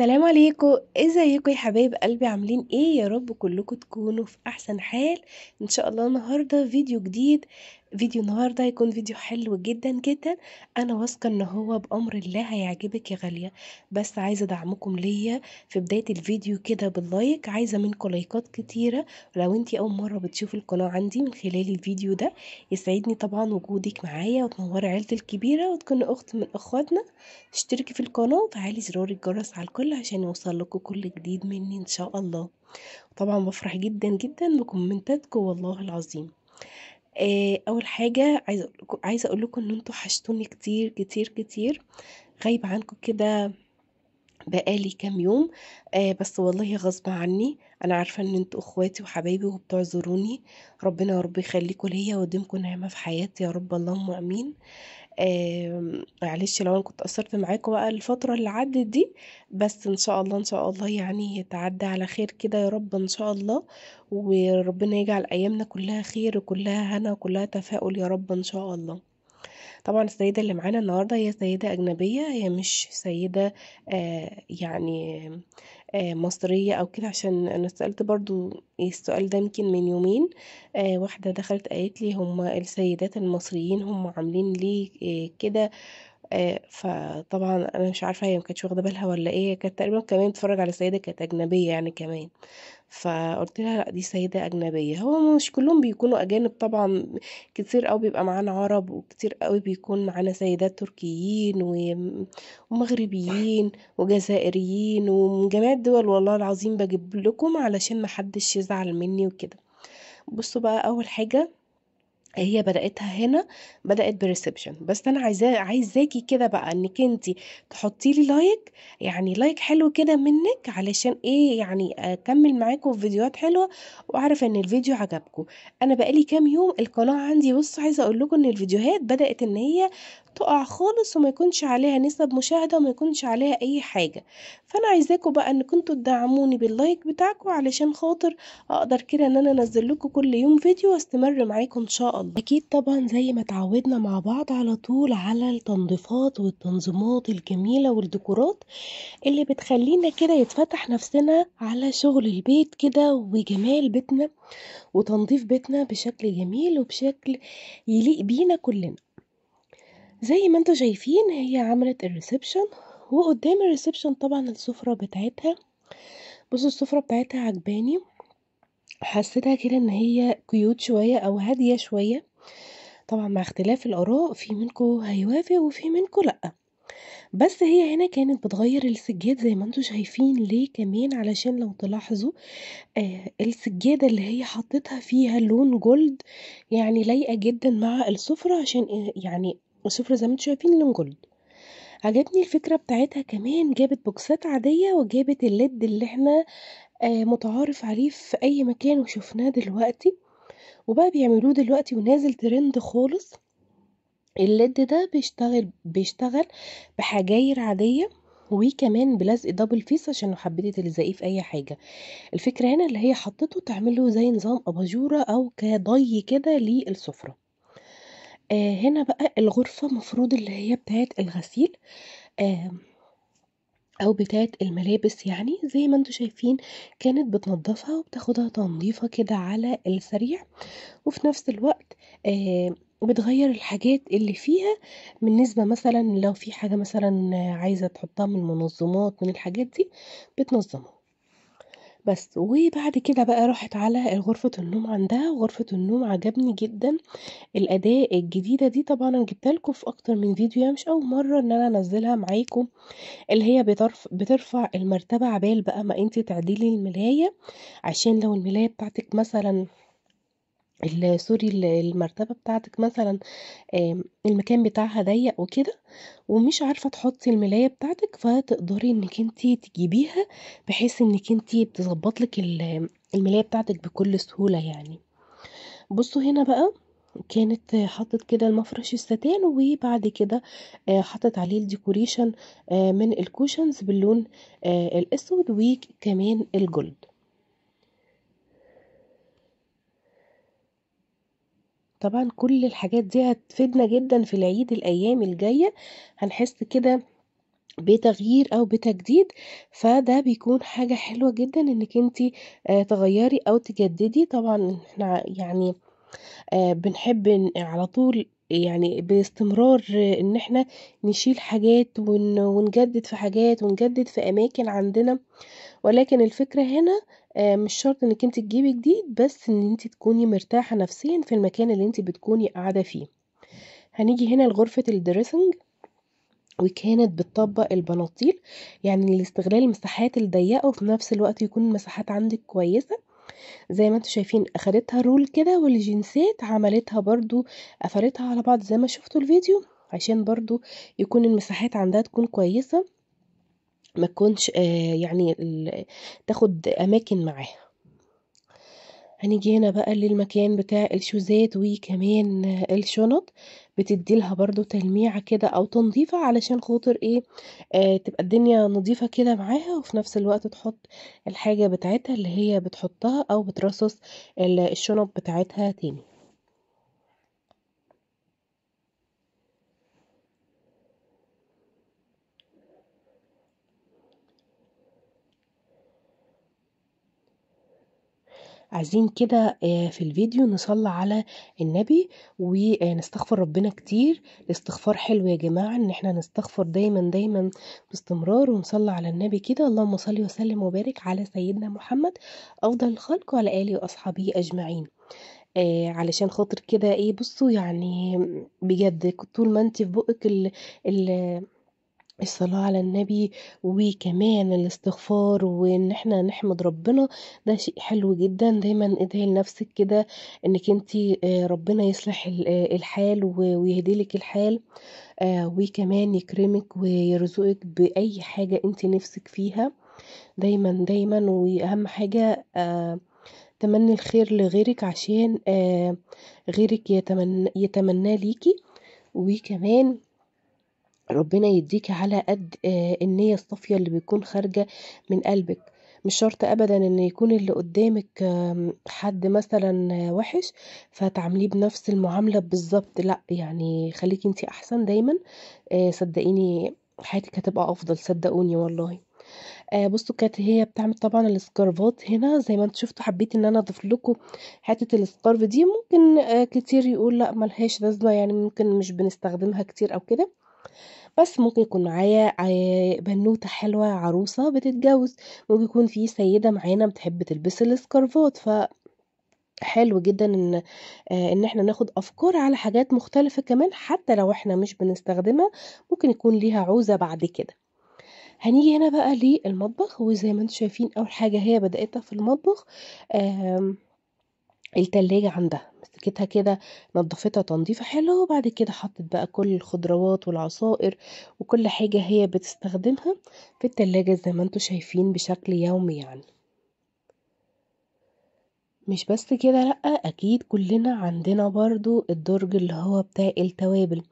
السلام عليكم ازيكم يا حبايب قلبي عاملين ايه يا رب كلكم تكونوا في احسن حال ان شاء الله النهارده فيديو جديد فيديو النهاردة هيكون فيديو حلو جدا جدا أنا واثقة إن هو بأمر الله هيعجبك يا غالية بس عايزة دعمكم ليا في بداية الفيديو كده باللايك عايزة منكم لايكات كتيرة ولو انتي أول مرة بتشوفي القناة عندي من خلال الفيديو ده يسعدني طبعا وجودك معايا وتنوري عيلتي الكبيرة وتكون أخت من أخواتنا اشتركي في القناة وفعلي زرار الجرس على الكل عشان لكم كل جديد مني إن شاء الله طبعا بفرح جدا جدا بكومنتاتكم والله العظيم آه، أول حاجة عايزة عايزة أقول لكم إن أنتم حشتوني كتير، كتير، كتير، غايبة عنكم كده بقالي كام يوم، آه بس والله غصب عني، أنا عارفة إن أنتم أخواتي وحبايبي وبتعذروني، ربنا يا رب يخليكم ليّا ويديمكم نعمة في حياتي يا رب، اللهم آمين. معلش لو انا كنت قصرت معاكم بقى الفترة اللي عدت دي بس ان شاء الله ان شاء الله يعني تعدي على خير كده يا رب ان شاء الله وربنا يجعل ايامنا كلها خير وكلها هنا وكلها تفاؤل يا رب ان شاء الله طبعا السيدة اللي معانا النهاردة هي سيدة أجنبية هي مش سيدة آه يعني آه، مصرية أو كده، عشان أنا سألت برضو السؤال ده يمكن من يومين، آه، واحدة دخلت قالت لي: "هُم السيدات المصريين هُم عاملين ليه آه، كده؟" آه، فطبعًا أنا مش عارفة هي ما كانتش واخدة بالها ولا إيه، كانت تقريبًا كمان بتتفرّج على سيدة كانت أجنبية يعني كمان، فقُلت لها: "لأ دي سيدة أجنبية." هو مش كلّهم بيكونوا أجانب طبعًا، كتير أوي بيبقى معانا عرب وكتير أوي بيكون معانا سيدات تركيين ومغربيين وجزائريين ومن جميع الدول والله العظيم بجيب لكم علشان ما حدّش يزعل منّي وكده. بُصّوا بقى أول حاجة هي بدأتها هنا بدأت بريسبشن بس أنا عايزة عايزاكي كده بقى إنك أنت تحطي لي لايك يعني لايك حلو كده منك علشان إيه يعني أكمل معاكم في فيديوهات حلوة وأعرف إن الفيديو عجبكم أنا بقالي كام يوم القناة عندي بص عايزة أقول لكم إن الفيديوهات بدأت إن هي تقع خالص وما يكونش عليها نسب مشاهدة وما يكونش عليها أي حاجة فأنا عايزاكم بقى إن كنتوا تدعموني باللايك بتاعكم علشان خاطر أقدر كده إن أنا أنزل لكم كل يوم فيديو واستمر معاكم إن شاء الله أكيد طبعا زي ما اتعودنا مع بعض على طول على التنظيفات والتنظيمات الجميلة والديكورات اللي بتخلينا كده يتفتح نفسنا على شغل البيت كده وجمال بيتنا وتنظيف بيتنا بشكل جميل وبشكل يليق بينا كلنا زي ما انتوا شايفين هي عملت الريسبشن وقدام الريسبشن طبعا السفرة بتاعتها بصوا السفرة بتاعتها عجباني حسيتها كده ان هي كيوت شوية او هادية شوية طبعا مع اختلاف الاراء في منكم هيوافق وفي منكم لا بس هي هنا كانت بتغير السجاد زي ما انتم شايفين ليه كمان علشان لو تلاحظوا آه السجاده اللي هي حطتها فيها لون جولد يعني لايقه جدا مع السفره عشان إيه؟ يعني وصفر زي ما انتوا شايفين لون جولد عجبني الفكرة بتاعتها كمان جابت بوكسات عادية وجابت الليد اللي احنا آه متعارف عليه في اي مكان وشفناه دلوقتي وبقى بيعملوه دلوقتي ونازل ترند خالص الليد ده بيشتغل بيشتغل بحجاير عادية وكمان بلزق دبل فيس عشان حبيت حبيتي تلزقيه في اي حاجه الفكره هنا اللي هي حطته تعمله زي نظام اباجوره او كضي كده للسفره آآ آه، هنا بقى الغرفة مفروض اللي هي بتاعت الغسيل آمم، أو بتاعت الملابس يعني زي ما أنتم شايفين كانت بتنظفها وبتاخدها تنظيفة كده على السريع، وفي نفس الوقت آآ بتغير الحاجات اللي فيها بالنسبة مثلًا لو في حاجة مثلًا عايزة تحطها من منظمات من الحاجات دي بتنظمها. بس، وبعد كده بقى رُحت على غرفة النوم عندها، غرفة النوم عجبني جدًا الأداة الجديدة دي، طبعًا أنا جبتها لكم في أكتر من فيديو، يعني مش أول مرّة إن أنا أنزّلها معاكم، اللي هي بترف بترفع المرتبة عبال بقى ما أنتِ تعديلي الملاية، عشان لو الملاية بتاعتِك مثلًا سوري المرتبة بتاعتِك مثلًا المكان بتاعها ضيّق وكده، ومش عارفة تحطّي الملاية بتاعتِك، فتقدري إنِّك أنتِ تجيبيها، بحيث إنِّك أنتِ بتظبط لِك الملاية بتاعتِك بكل سهولة يعني. بُصوا هنا بقى، كانت حطّت كده المفرش الستان، وبعد كده آه، حطّت عليه الديكوريشن آه، من الكوشنز باللون آه، الأسود، وكمان الجُلد. طبعًا كل الحاجات دي هتفيدنا جدًا في العيد الأيام الجاية، هنحس كده بتغيير أو بتجديد، فده بيكون حاجة حلوة جدًا إنِّك أنتِ آه، تغيّري أو تجدّدي، طبعًا إحنا يعني آه، بنحب على طول يعني باستمرار إن إحنا نشيل حاجات ونجدد في حاجات ونجدد في أماكن عندنا، ولكن الفكرة هنا آه، مش شرط إنِّك أنتِ تجيبي جديد، بس إن أنتِ تكوني مرتاحة نفسيًا في المكان اللي أنتِ بتكوني قاعدة فيه. هنيجي هنا لغرفة الدريسنج، وكانت بتطبق البناطيل، يعني لاستغلال المساحات الضيقة وفي نفس الوقت يكون المساحات عندِك كويسة. زي ما أنتم شايفين أخدتها رول كده والجنسات عملتها برضو قفلتها على بعض زي ما شفتوا الفيديو عشان برضو يكون المساحات عندها تكون كويسة ما تكونش آه يعني تاخد أماكن معاها هنيجي هنا بقى للمكان بتاع الشوزات وكمان الشنط بتدي لها برضو تلميعة كده او تنظيفة علشان خاطر ايه آه تبقى الدنيا نظيفة كده معاها وفي نفس الوقت تحط الحاجة بتاعتها اللي هي بتحطها او بترصص الشنط بتاعتها تاني عايزين كده آه، في الفيديو نصلّي على النبي، ونستغفر ربنا كتير، الاستغفار حلو يا جماعة، إن إحنا نستغفر دايمًا، دايمًا باستمرار ونصلّي على النبي كده، اللهم صل وسلم وبارك على سيدنا محمد أفضل الخلق وعلى آله وأصحابه أجمعين. آه علشان خاطر كده إيه، بُصّوا يعني بجد طول ما أنتِ في بُقِّك ال ال الصلاة على النبي وكمان الاستغفار وان احنا نحمد ربنا ده شيء حلو جدا دايما ادعي لنفسك كده انك انتي آه، ربنا يصلح الحال ويهديلك الحال آه، وكمان يكرمك ويرزقك بأي حاجة انت نفسك فيها دايما دايما واهم حاجة آه، تمني الخير لغيرك عشان غيرك يتمنى يتمناه ليكي وكمان ربنا يديك على قد آه، النية الصافية اللي بتكون خارجة من قلبك مش شرط ابدا ان يكون اللي قدامك حد مثلا آه، وحش فتعامليه بنفس المعاملة بالظبط لا يعني خليكي انتي احسن دايما آه، صدقيني حياتك هتبقى افضل صدقوني والله آه بصوا كانت هي بتعمل طبعا السكارفات هنا زي ما انتوا شفتوا حبيت ان انا اضيف لكم حته السكارف دي ممكن آه كتير يقول لا ملهاش لازمه يعني ممكن مش بنستخدمها كتير او كده بس ممكن يكون معايا آه، بنوتة حلوة عروسة بتتجوز، ممكن يكون في سيدة معانا بتحب تلبس ف حلو جدًا إن آه، إن إحنا ناخد أفكار على حاجات مختلفة كمان حتى لو إحنا مش بنستخدمها، ممكن يكون ليها عوزة بعد كده. هنيجي هنا بقى للمطبخ، وزي ما أنتم شايفين أول حاجة هي بدأتها في المطبخ، آمم التلاجة عندها، مسكتها كده نضّفتها تنضيفة حلو، وبعد كده حطّت بقى كل الخضروات والعصائر وكل حاجة هي بتستخدمها في التلاجة زي ما أنتم شايفين بشكل يومي يعني. مش بس كده لأ، أكيد كلنا عندنا برضو الدرج اللي هو بتاع التوابل،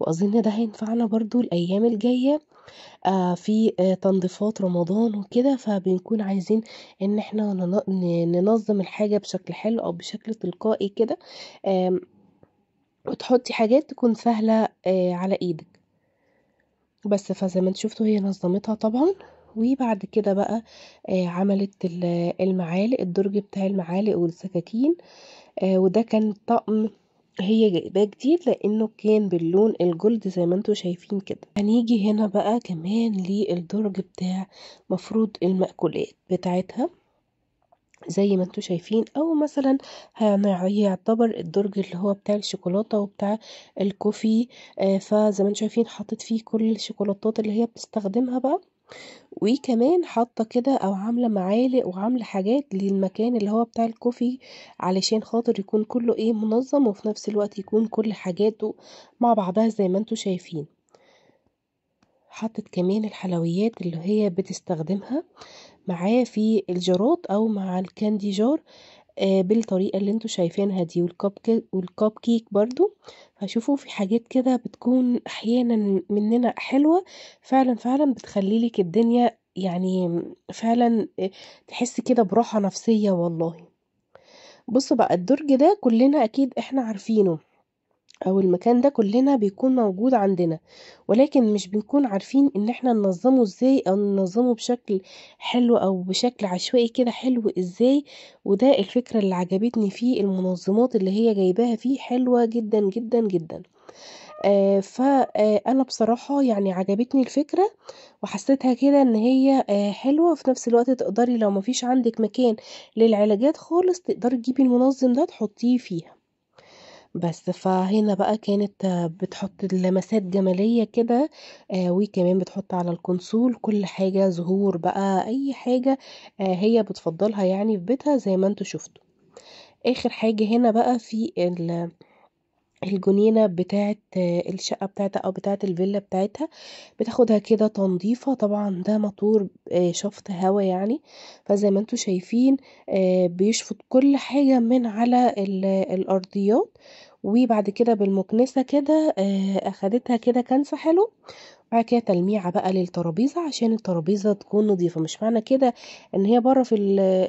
وأظن ده هينفعنا برضو الأيام الجاية آه، في آه، تنظيفات تنضيفات رمضان وكده، فبنكون عايزين إن إحنا ننظّم الحاجة بشكل حلو أو بشكل تلقائي كده، وتحطّي حاجات تكون سهلة آه، على إيدِك. بس، فزي ما أنتم شُفتوا هي نظّمتها طبعًا، وبعد كده بقى عملت المعالق، الدرج بتاع المعالق والسكاكين، وده كان طقم هي جايباه جديد لانه كان باللون الجولد زي ما انتم شايفين كده هنيجي هنا بقى كمان للدرج بتاع مفروض المأكولات بتاعتها زي ما انتم شايفين او مثلا هيعتبر الدرج اللي هو بتاع الشوكولاته وبتاع الكوفي آه، فزي ما انتم شايفين حاطط فيه كل الشوكولاتات اللي هي بتستخدمها بقى وكمان حاطة كده أو عاملة معالق وعاملة حاجات للمكان اللي هو بتاع الكوفي علشان خاطر يكون كله إيه منظم وفي نفس الوقت يكون كل حاجاته مع بعضها زي ما انتوا شايفين حطت كمان الحلويات اللي هي بتستخدمها معاه في الجرات او مع الكاندي جار آه، بالطريقة اللي انتوا شايفينها دي والكاب كيك برضو هشوفوا في حاجات كده بتكون أحيانًا مننا حلوة فعلًا، فعلًا بتخلّي لِك الدنيا يعني فعلًا آه، تحس كده براحة نفسية والله. بُص بقى الدُرج ده كلنا أكيد إحنا عارفينه. أو المكان ده كلنا بيكون موجود عندنا، ولكن مش بنكون عارفين إن إحنا ننظمه إزاي أو ننظمه بشكل حلو أو بشكل عشوائي كده حلو إزاي، وده الفكرة اللي عجبتني في المنظمات اللي هي جايباها فيه حلوة جدا جدا جدا، فأنا بصراحة يعني عجبتني الفكرة وحسيتها كده إن هي حلوة وفي نفس الوقت تقدري لو مفيش عندك مكان للعلاجات خالص تقدري تجيبي المنظم ده تحطيه فيها. بس، فهنا بقى كانت بتحط لمسات جمالية كده، آه، وكمان بتحط على الكونسول كل حاجة، زهور بقى، أي حاجة آه، هي بتفضّلها يعني في بيتها زي ما أنتم شُفتوا. آخر حاجة هنا بقى في ال الجنينة بتاعة آه، الشقة بتاعتها أو بتاعة الفيلا بتاعتها، بتاخدها كده تنضيفة، طبعًا ده مطور آه، شفط هوا يعني، فزي ما أنتم شايفين آه، بيشفط كل حاجة من على الأرضيات. وبعد كده بالمكنسة كده آه، أخدتها كده كنسة حلو، بعد كده تلميعة بقى للترابيزة عشان الترابيزة تكون نضيفة، مش معنى كده إن هي برّه في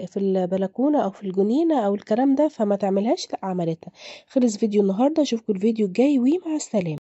في البلكونة أو في الجنينة أو الكلام ده فما تعملهاش لأ عملتها، خلص فيديو النهارده أشوفكوا الفيديو الجاي ومع السلامة.